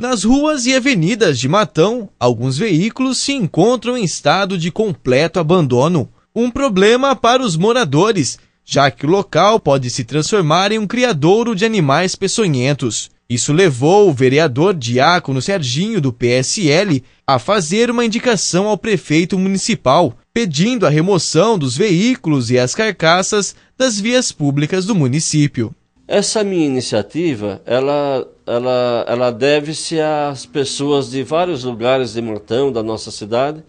Nas ruas e avenidas de Matão, alguns veículos se encontram em estado de completo abandono. Um problema para os moradores, já que o local pode se transformar em um criadouro de animais peçonhentos. Isso levou o vereador Diácono Serginho, do PSL, a fazer uma indicação ao prefeito municipal, pedindo a remoção dos veículos e as carcaças das vias públicas do município. Essa minha iniciativa, ela, ela, ela deve-se às pessoas de vários lugares de Montão, da nossa cidade,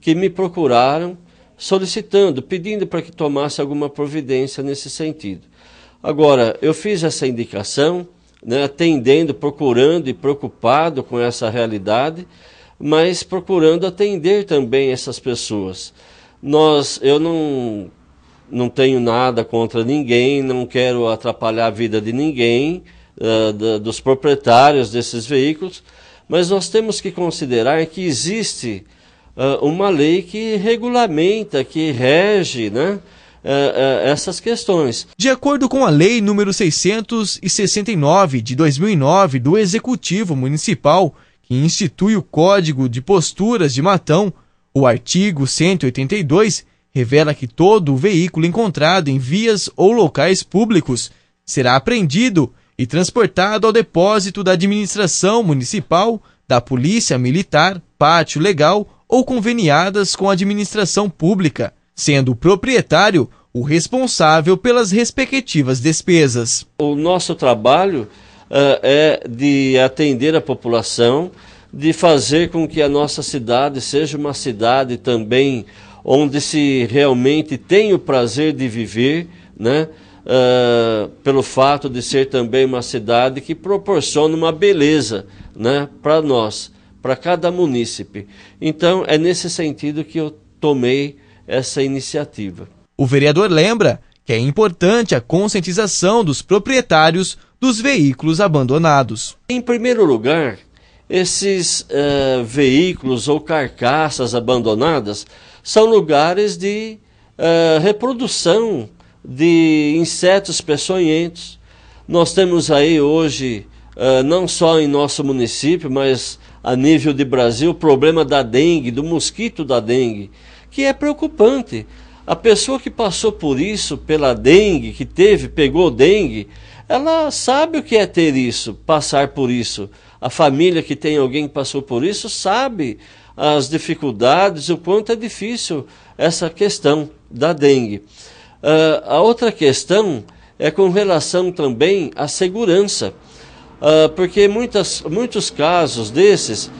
que me procuraram solicitando, pedindo para que tomasse alguma providência nesse sentido. Agora, eu fiz essa indicação, né, atendendo, procurando e preocupado com essa realidade, mas procurando atender também essas pessoas. Nós, eu não não tenho nada contra ninguém, não quero atrapalhar a vida de ninguém, uh, da, dos proprietários desses veículos, mas nós temos que considerar que existe uh, uma lei que regulamenta, que rege, né? Eh, essas questões. De acordo com a Lei número 669 de 2009 do Executivo Municipal, que institui o Código de Posturas de Matão, o artigo 182 revela que todo o veículo encontrado em vias ou locais públicos será apreendido e transportado ao depósito da administração municipal, da polícia militar, pátio legal ou conveniadas com a administração pública, sendo o proprietário o responsável pelas respectivas despesas. O nosso trabalho uh, é de atender a população, de fazer com que a nossa cidade seja uma cidade também onde se realmente tem o prazer de viver, né? Uh, pelo fato de ser também uma cidade que proporciona uma beleza né, para nós, para cada munícipe. Então, é nesse sentido que eu tomei essa iniciativa. O vereador lembra que é importante a conscientização dos proprietários dos veículos abandonados. Em primeiro lugar, esses uh, veículos ou carcaças abandonadas são lugares de uh, reprodução de insetos peçonhentos. Nós temos aí hoje, uh, não só em nosso município, mas a nível de Brasil, o problema da dengue, do mosquito da dengue, que é preocupante. A pessoa que passou por isso, pela dengue, que teve, pegou dengue, ela sabe o que é ter isso, passar por isso. A família que tem alguém que passou por isso sabe as dificuldades, o quanto é difícil essa questão da dengue. Uh, a outra questão é com relação também à segurança, uh, porque muitas, muitos casos desses,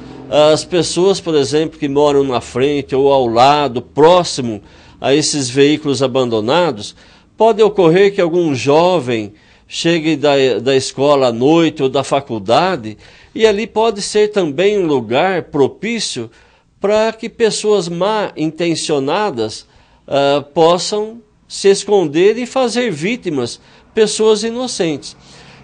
as pessoas, por exemplo, que moram na frente ou ao lado, próximo a esses veículos abandonados, pode ocorrer que algum jovem chegue da, da escola à noite ou da faculdade, e ali pode ser também um lugar propício para que pessoas mal intencionadas uh, possam se esconder e fazer vítimas pessoas inocentes.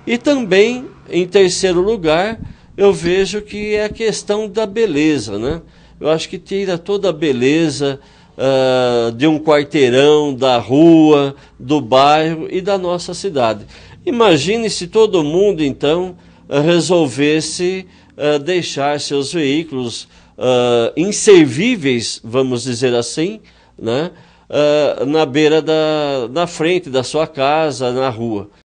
E também, em terceiro lugar, eu vejo que é a questão da beleza, né? Eu acho que tira toda a beleza uh, de um quarteirão, da rua, do bairro e da nossa cidade. Imagine se todo mundo, então, resolvesse uh, deixar seus veículos uh, inservíveis, vamos dizer assim, né? Uh, na beira da, da frente da sua casa, na rua.